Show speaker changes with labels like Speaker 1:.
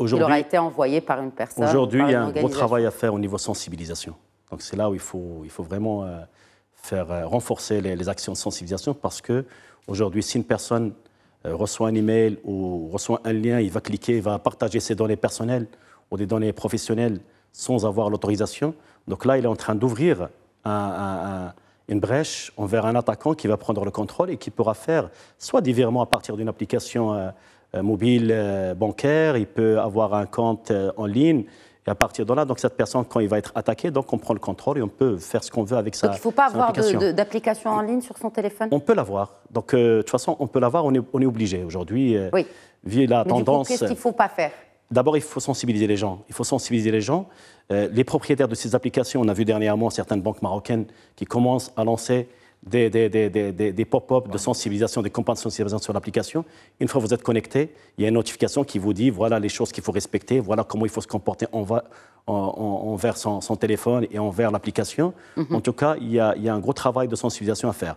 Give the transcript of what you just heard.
Speaker 1: Il aura été
Speaker 2: envoyé par une personne. Aujourd'hui, il y a un gros travail
Speaker 1: à faire au niveau sensibilisation. Donc c'est là où il faut, il faut vraiment euh, faire euh, renforcer les, actions de sensibilisation parce que aujourd'hui, si une personne euh, reçoit un email ou reçoit un lien, il va cliquer, il va partager ses données personnelles ou des données professionnelles sans avoir l'autorisation. Donc là, il est en train d'ouvrir une brèche envers un attaquant qui va prendre le contrôle et qui pourra faire soit des virements à partir d'une application euh, mobile euh, bancaire, il peut avoir un compte euh, en ligne. Et à partir de là, donc cette personne, quand il va être attaqué, donc on prend le contrôle et on peut faire ce qu'on veut avec ça. Donc il ne faut pas avoir
Speaker 2: d'application en ligne sur son téléphone On
Speaker 1: peut l'avoir. Donc de toute façon, on peut l'avoir, on est, on est obligé aujourd'hui. oui. la Mais Qu'est-ce qu'il ne faut pas faire D'abord, il faut sensibiliser les gens. Il faut sensibiliser les gens. les propriétaires de ces applications, on a vu dernièrement certaines banques marocaines qui commencent à lancer des, des, des, des pop-up de sensibilisation, des campagnes de sensibilisation sur l'application. Une fois que vous êtes connecté, il y a une notification qui vous dit voilà les choses qu'il faut respecter, voilà comment il faut se comporter envers, envers son, téléphone et envers l'application. Mhm. En tout cas, il y, a, il y, a, un gros travail de sensibilisation à faire.